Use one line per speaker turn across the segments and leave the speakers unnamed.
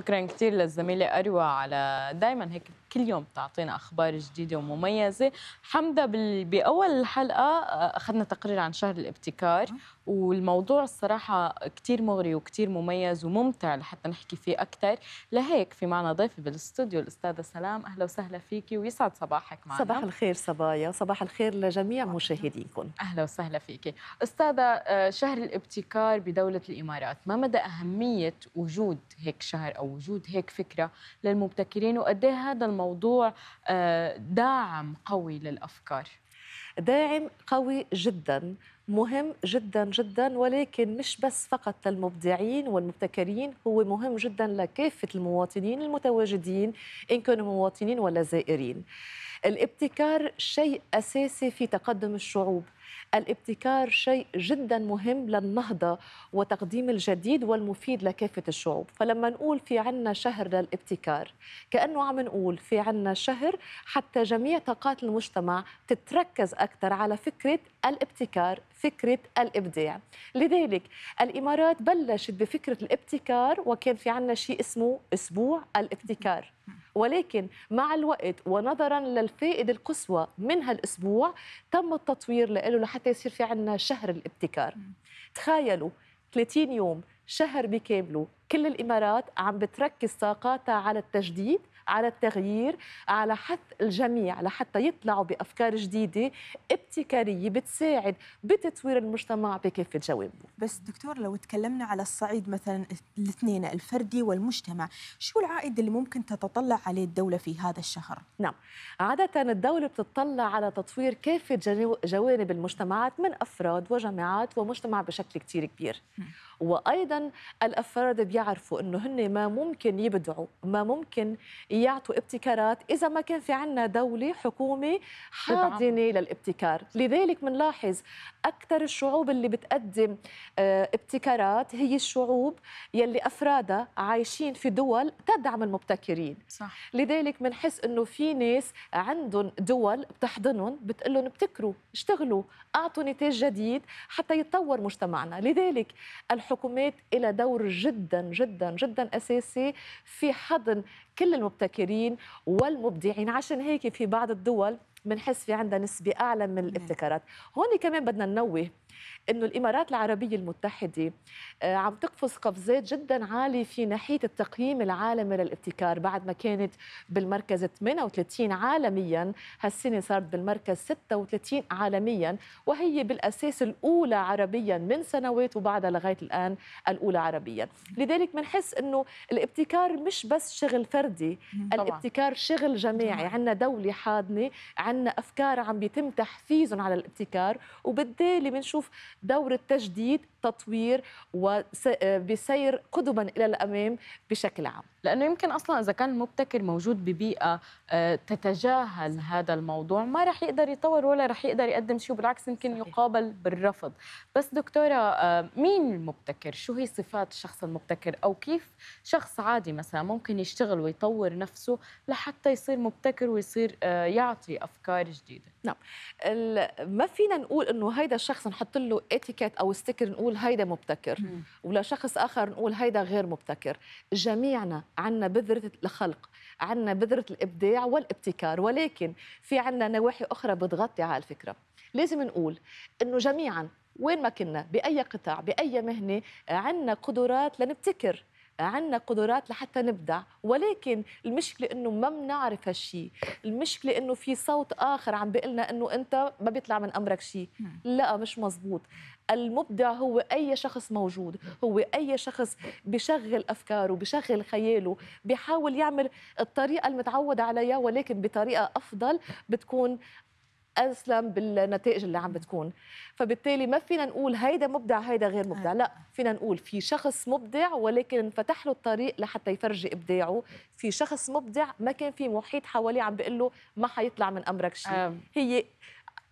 شكرا كثير للزميله اروى على دائما هيك كل يوم بتعطينا اخبار جديده ومميزه حمدا باول الحلقه آه، اخذنا تقرير عن شهر الابتكار والموضوع الصراحه كثير مغري وكثير مميز وممتع لحتى نحكي فيه اكثر لهيك في معنا ضيفه بالاستوديو الاستاذه سلام اهلا وسهلا فيكي ويسعد صباحك معنا صباح الخير صبايا صباح الخير لجميع مشاهديكم اهلا وسهلا فيكي استاذه آه، شهر الابتكار بدوله الامارات ما مدى اهميه وجود هيك شهر او وجود هيك فكره للمبتكرين وقد إيه هذا الموضوع آه، داعم قوي
للافكار داعم قوي جدا مهم جدا جدا ولكن مش بس فقط للمبدعين والمبتكرين هو مهم جدا لكافة المواطنين المتواجدين إن كانوا مواطنين ولا زائرين الابتكار شيء أساسي في تقدم الشعوب الابتكار شيء جدا مهم للنهضة وتقديم الجديد والمفيد لكافة الشعوب فلما نقول في عنا شهر للابتكار كأنه عم نقول في عنا شهر حتى جميع طاقات المجتمع تتركز أكثر على فكرة الابتكار فكرة الإبداع لذلك الإمارات بلشت بفكرة الابتكار وكان في عنا شيء اسمه أسبوع الابتكار ولكن مع الوقت ونظرا للفائدة القصوى من هالأسبوع تم التطوير له لحتى يصير في عنا شهر الابتكار تخيلوا 30 يوم شهر بكامله كل الإمارات عم بتركز طاقاتها على التجديد على التغيير على حث الجميع لحتى يطلعوا بافكار جديده ابتكاريه بتساعد بتطوير المجتمع بكافه جوانبه
بس دكتور لو تكلمنا على الصعيد مثلا الاثنين الفردي والمجتمع شو العائد اللي ممكن تتطلع عليه الدوله في هذا الشهر نعم عاده الدوله بتطلع
على تطوير كافه جوانب المجتمعات من افراد وجماعات ومجتمع بشكل كثير كبير وايضا الافراد بيعرفوا انه هن ما ممكن يبدعوا ما ممكن يعطوا ابتكارات إذا ما كان في عنا دولة حكومة حاضنة للابتكار لذلك بنلاحظ أكثر الشعوب اللي بتقدم آه، ابتكارات هي الشعوب يلي أفرادها عايشين في دول تدعم المبتكرين صح. لذلك بنحس إنه في ناس عندهم دول بتحضنهم بتقول لهم ابتكروا اشتغلوا أعطوا نتاج جديد حتى يتطور مجتمعنا لذلك الحكومات إلى دور جدا جدا جدا أساسي في حضن كل المبتكرين والمبدعين عشان هيك في بعض الدول بنحس في عندها نسبة أعلى من نعم. الابتكارات هون كمان بدنا ننوه انه الامارات العربيه المتحده آه، عم تقفز قفزات جدا عاليه في ناحيه التقييم العالمي للابتكار بعد ما كانت بالمركز 38 عالميا هالسنه صارت بالمركز 36 عالميا وهي بالاساس الاولى عربيا من سنوات وبعدها لغايه الان الاولى عربيا لذلك بنحس انه الابتكار مش بس شغل فردي طبعا. الابتكار شغل جماعي عندنا دوله حاضنه عندنا افكار عم بيتم تحفيزهم على الابتكار وبالتالي بنشوف دور التجديد تطوير وبسير آه، قدما الى الامام بشكل عام لانه يمكن
اصلا اذا كان المبتكر موجود ببيئه آه، تتجاهل هذا الموضوع ما راح يقدر يطور ولا راح يقدر يقدم شيء بالعكس يمكن صحيح. يقابل بالرفض بس دكتوره آه، مين المبتكر شو هي صفات الشخص المبتكر او كيف شخص عادي مثلا ممكن يشتغل ويطور نفسه لحتى يصير مبتكر ويصير يعطي افكار جديده
نعم ما فينا نقول انه هيدا الشخص نحط له اتيكيت او ستيكر نقول نقول هيدا مبتكر ولشخص اخر نقول هيدا غير مبتكر جميعنا عندنا بذره الخلق عندنا بذره الابداع والابتكار ولكن في عندنا نواحي اخرى بتغطي على الفكره لازم نقول انه جميعا وين ما كنا باي قطاع باي مهنه عندنا قدرات لنبتكر عندنا قدرات لحتى نبدع ولكن المشكله انه ما بنعرف هالشيء المشكله انه في صوت اخر عم بيقول لنا انه انت ما بيطلع من امرك شيء نعم. لا مش مزبوط المبدع هو اي شخص موجود هو اي شخص بشغل افكاره بشغل خياله بيحاول يعمل الطريقه المتعود عليها ولكن بطريقه افضل بتكون اسلم بالنتائج اللي عم بتكون فبالتالي ما فينا نقول هيدا مبدع هيدا غير مبدع آه. لا فينا نقول في شخص مبدع ولكن انفتح له الطريق لحتى يفرجي ابداعه في شخص مبدع ما كان في محيط حواليه عم بيقول له ما حيطلع من امرك شيء آه. هي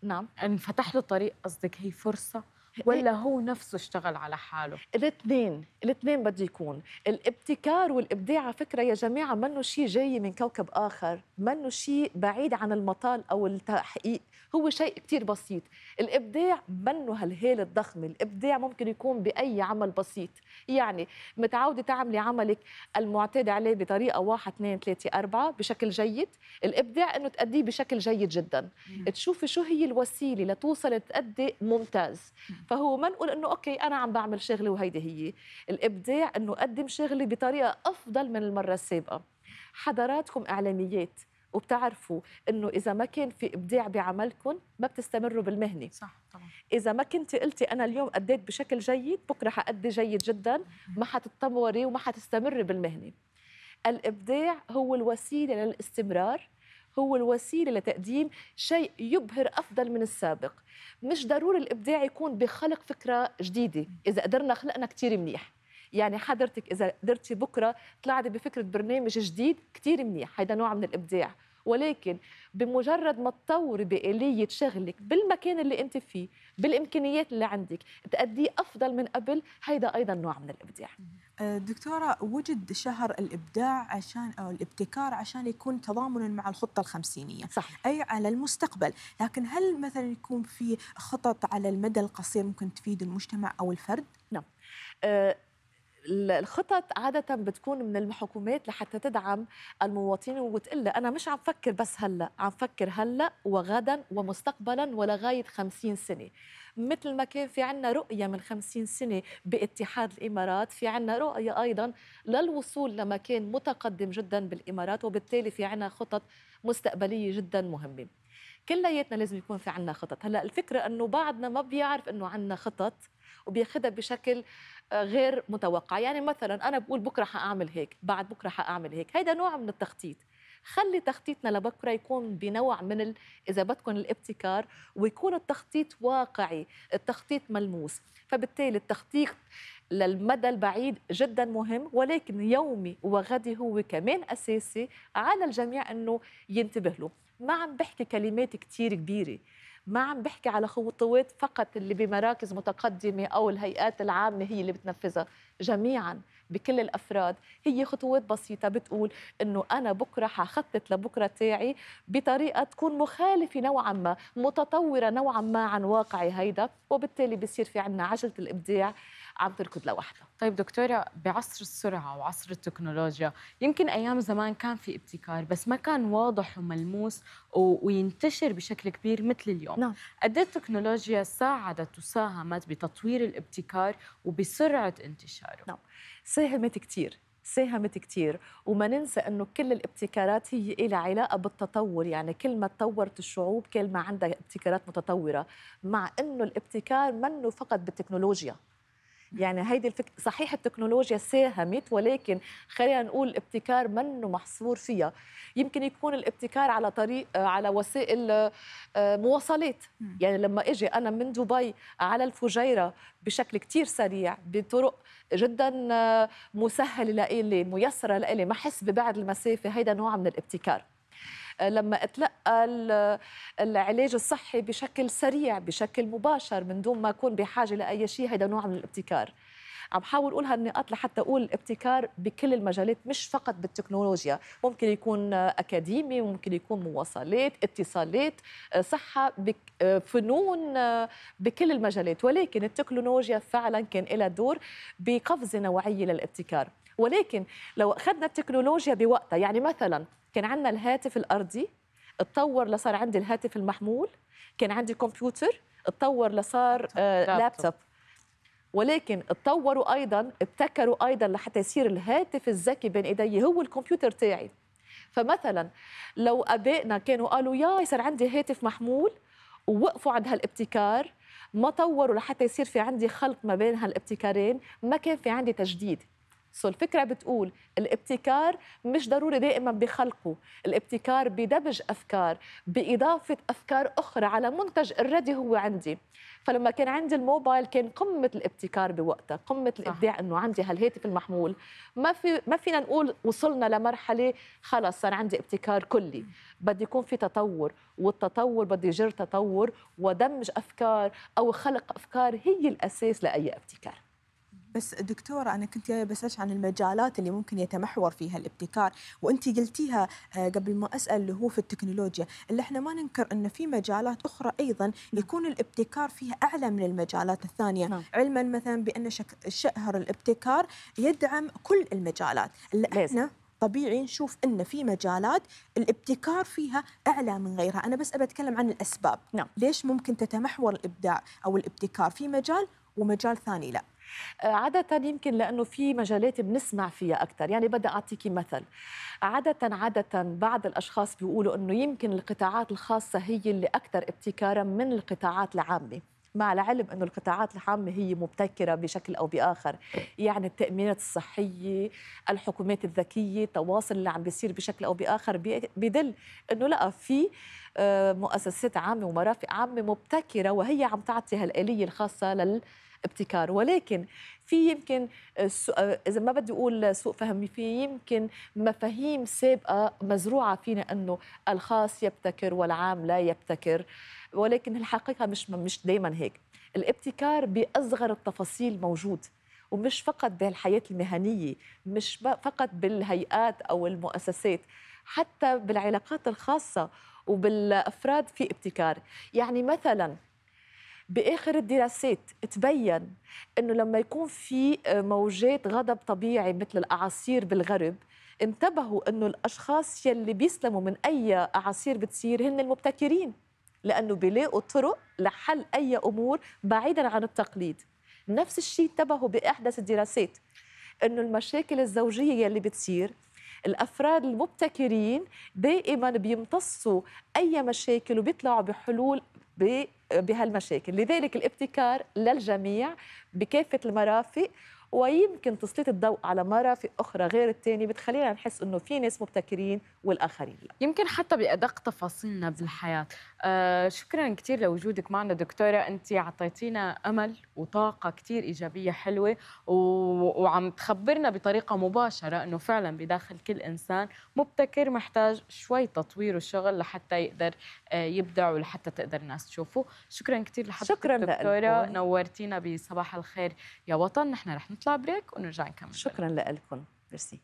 نعم انفتح له الطريق قصدك هي فرصه إيه؟ ولا هو نفسه اشتغل
على حاله
الاثنين الاثنين بده يكون الابتكار والابداع على فكره يا جماعه منه شيء جاي من كوكب اخر منه شيء بعيد عن المطال او التحقيق هو شيء كثير بسيط الابداع منه هالهيل الضخم الابداع ممكن يكون باي عمل بسيط يعني متعوده تعملي عملك المعتاد عليه بطريقه واحد اثنين ثلاثه اربعه بشكل جيد الابداع انه تاديه بشكل جيد جدا تشوفي شو هي الوسيله لتوصل تادي ممتاز فهو ما نقول انه اوكي انا عم بعمل شغلة وهيدي هي الابداع انه اقدم شغلي بطريقه افضل من المره السابقه حضراتكم اعلاميات وبتعرفوا انه اذا ما كان في ابداع بعملكم ما بتستمروا بالمهنه صح طبعا اذا ما كنت قلتي انا اليوم اديت بشكل جيد بكره حادي جيد جدا ما حتتطوري وما حتستمري بالمهنه الابداع هو الوسيله للاستمرار هو الوسيله لتقديم شيء يبهر افضل من السابق مش ضروري الابداع يكون بخلق فكره جديده اذا قدرنا خلقنا كثير منيح يعني حضرتك اذا قدرتي بكره طلعتي بفكره برنامج جديد كثير منيح هيدا نوع من الابداع ولكن بمجرد ما تطوري بآلية شغلك بالمكان اللي أنت فيه بالإمكانيات اللي عندك تأديه أفضل من
قبل هيدا أيضا نوع من الإبداع أه، دكتورة وجد شهر الإبداع عشان أو الابتكار عشان يكون تضامنا مع الخطة الخمسينية صح. أي على المستقبل لكن هل مثلا يكون في خطط على المدى القصير ممكن تفيد المجتمع أو الفرد؟ نعم أه، الخطط عادة بتكون من الحكومات لحتى
تدعم المواطنين وتقول أنا مش عم فكر بس هلأ عم فكر هلأ وغدا ومستقبلا ولغاية 50 سنة مثل ما كان في عنا رؤية من 50 سنة باتحاد الإمارات في عنا رؤية أيضا للوصول لمكان متقدم جدا بالإمارات وبالتالي في عنا خطط مستقبلية جدا مهمة كلياتنا لازم يكون في عنا خطط هلا الفكرة أنه بعضنا ما بيعرف أنه عنا خطط وبياخذها بشكل آه، غير متوقع يعني مثلا انا بقول بكره حاعمل هيك بعد بكره حاعمل هيك هيدا نوع من التخطيط خلي تخطيطنا لبكره يكون بنوع من ال... اذا بدكم الابتكار ويكون التخطيط واقعي التخطيط ملموس فبالتالي التخطيط للمدى البعيد جدا مهم ولكن يومي وغدي هو كمان اساسي على الجميع انه ينتبه له ما عم بحكي كلمات كتير كبيره ما عم بحكي على خطوات فقط اللي بمراكز متقدمه او الهيئات العامه هي اللي بتنفذها جميعا بكل الافراد هي خطوات بسيطه بتقول انه انا بكره حخطط لبكره تاعي بطريقه تكون مخالفه نوعا ما متطوره نوعا ما عن واقعي هيدا وبالتالي بصير في عنا عجله الابداع
عم تركض لوحدها طيب دكتوره بعصر السرعه وعصر التكنولوجيا يمكن ايام زمان كان في ابتكار بس ما كان واضح وملموس وينتشر بشكل كبير مثل اليوم نعم. قد إيه التكنولوجيا ساعدت وساهمت بتطوير الابتكار
وبسرعه انتشاره نعم ساهمت كثير ساهمت كثير وما ننسى انه كل الابتكارات هي لها علاقه بالتطور يعني كل ما تطورت الشعوب كل ما عندها ابتكارات متطوره مع انه الابتكار منه فقط بالتكنولوجيا يعني هيدي الفك... صحيح التكنولوجيا ساهمت ولكن خلينا نقول الابتكار منه محصور فيها يمكن يكون الابتكار على طريق على وسائل آه، مواصلات يعني لما اجي انا من دبي على الفجيره بشكل كتير سريع بطرق جدا آه، مسهله لإلي ميسره لإلي ما احس ببعد المسافه هيدا نوع من الابتكار لما اتلقى العلاج الصحي بشكل سريع بشكل مباشر من دون ما اكون بحاجه لاي شيء هذا نوع من الابتكار عم حاول اقول هالنقاط لحتى اقول الابتكار بكل المجالات مش فقط بالتكنولوجيا ممكن يكون اكاديمي ممكن يكون مواصلات اتصالات صحه بك فنون بكل المجالات ولكن التكنولوجيا فعلا كان لها دور بقفزه نوعيه للابتكار ولكن لو اخذنا التكنولوجيا بوقتها يعني مثلا كان عندنا الهاتف الارضي اتطور لصار عندي الهاتف المحمول كان عندي كمبيوتر اتطور لصار آه، لابتوب ولكن اتطوروا ايضا ابتكروا ايضا لحتى يصير الهاتف الذكي بين ايدي هو الكمبيوتر تاعي فمثلا لو ابائنا كانوا قالوا يا صار عندي هاتف محمول ووقفوا عند هالابتكار ما طوروا لحتى يصير في عندي خلط ما بين هالابتكارين ما كان في عندي تجديد سو الفكره بتقول الابتكار مش ضروري دائما بخلقه الابتكار بدمج افكار باضافه افكار اخرى على منتج اوريدي هو عندي فلما كان عندي الموبايل كان قمه الابتكار بوقتها قمه الابداع انه عندي هالهاتف المحمول ما في ما فينا نقول وصلنا لمرحله خلص صار عندي ابتكار كلي بده يكون في تطور والتطور بده يجر تطور ودمج افكار او خلق افكار هي الاساس لاي ابتكار
بس دكتورة أنا كنت جاية بسألش عن المجالات اللي ممكن يتمحور فيها الابتكار وأنت قلتيها آه، قبل ما أسأل اللي هو في التكنولوجيا اللي احنا ما ننكر أن في مجالات أخرى أيضا نعم. يكون الابتكار فيها أعلى من المجالات الثانية نعم. علما مثلا بأن شهر الابتكار يدعم كل المجالات اللي احنا طبيعي نشوف ان في مجالات الابتكار فيها اعلى من غيرها، انا بس اتكلم عن الاسباب، نعم. ليش ممكن تتمحور الابداع او الابتكار في مجال ومجال ثاني لا. آه، عادة يمكن لأنه في مجالات بنسمع فيها أكثر يعني بدي أعطيكي مثل
عادة عادة بعض الأشخاص بيقولوا أنه يمكن القطاعات الخاصة هي اللي أكثر ابتكارا من القطاعات العامة مع العلم أنه القطاعات العامة هي مبتكرة بشكل أو بآخر يعني التأمينات الصحية الحكومات الذكية التواصل اللي عم بيصير بشكل أو بآخر بدل أنه لا في آه، مؤسسات عامة ومرافق عامة مبتكرة وهي عم تعطي هالآلية الخاصة لل ابتكار ولكن في يمكن اذا ما بدي اقول سوء فهم في يمكن مفاهيم سابقه مزروعه فينا انه الخاص يبتكر والعام لا يبتكر ولكن الحقيقه مش مش دائما هيك الابتكار باصغر التفاصيل موجود ومش فقط بالحياه المهنيه مش فقط بالهيئات او المؤسسات حتى بالعلاقات الخاصه وبالافراد في ابتكار يعني مثلا باخر الدراسات تبين انه لما يكون في آه، موجات غضب طبيعي مثل الاعاصير بالغرب انتبهوا انه الاشخاص يلي بيسلموا من اي اعاصير بتصير هن المبتكرين لانه بيلاقوا طرق لحل اي امور بعيدا عن التقليد نفس الشيء انتبهوا باحدث الدراسات انه المشاكل الزوجيه يلي بتصير الافراد المبتكرين دائما بيمتصوا اي مشاكل وبيطلعوا بحلول بهالمشاكل لذلك الابتكار للجميع بكافة المرافق ويمكن تسليط الضوء على مرة في أخرى غير الثاني بتخلينا نحس إنه في ناس مبتكرين والآخرين لا. يمكن حتى بأدق تفاصيلنا بالحياة آه شكرا
كثير لوجودك معنا دكتورة أنت أعطيتينا أمل وطاقة كثير إيجابية حلوة و... وعم تخبرنا بطريقة مباشرة إنه فعلا بداخل كل إنسان مبتكر محتاج شوي تطوير وشغل لحتى يقدر آه، يبدع ولحتى تقدر الناس تشوفه شكرا كثير لحضرتك شكرا دكتورة نورتينا بصباح الخير يا وطن نحن رح نطلع بريك ونرجع نكمل شكرا لكم ميرسي